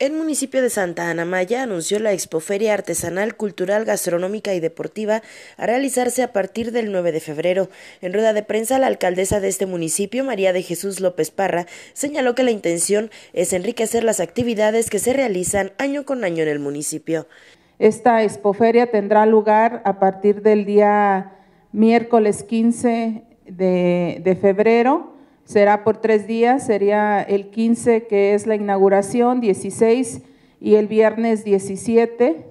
El municipio de Santa Ana Maya anunció la expoferia artesanal, cultural, gastronómica y deportiva a realizarse a partir del 9 de febrero. En rueda de prensa, la alcaldesa de este municipio, María de Jesús López Parra, señaló que la intención es enriquecer las actividades que se realizan año con año en el municipio. Esta expoferia tendrá lugar a partir del día miércoles 15 de, de febrero será por tres días, sería el 15 que es la inauguración, 16 y el viernes 17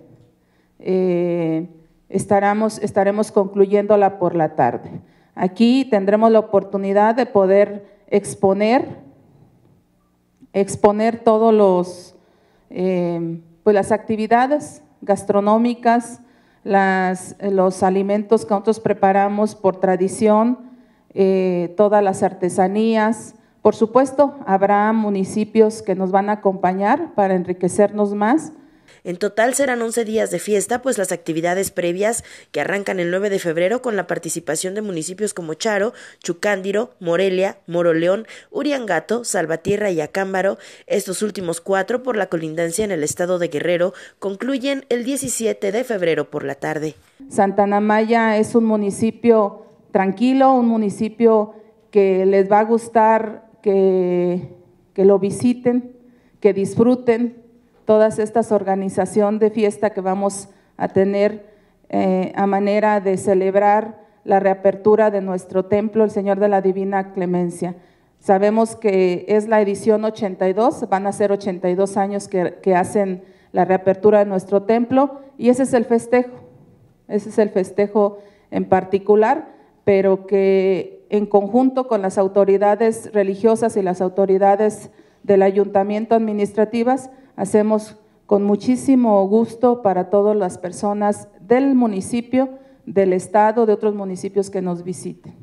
eh, estaremos, estaremos concluyéndola por la tarde. Aquí tendremos la oportunidad de poder exponer, exponer todos los, eh, pues las actividades gastronómicas, los alimentos que nosotros preparamos por tradición, eh, todas las artesanías. Por supuesto, habrá municipios que nos van a acompañar para enriquecernos más. En total serán 11 días de fiesta, pues las actividades previas que arrancan el 9 de febrero con la participación de municipios como Charo, Chucándiro, Morelia, Moroleón, Uriangato, Salvatierra y Acámbaro, estos últimos cuatro por la colindancia en el estado de Guerrero, concluyen el 17 de febrero por la tarde. Santa Maya es un municipio tranquilo, un municipio que les va a gustar que, lo visiten, que disfruten todas estas organizaciones de fiesta que vamos a tener eh, a manera de celebrar la reapertura de nuestro templo, el Señor de la Divina Clemencia. Sabemos que es la edición 82, van a ser 82 años que, que hacen la reapertura de nuestro templo y ese es el festejo, ese es el festejo en particular pero que en conjunto con las autoridades religiosas y las autoridades del ayuntamiento administrativas hacemos con muchísimo gusto para todas las personas del municipio, del estado, de otros municipios que nos visiten.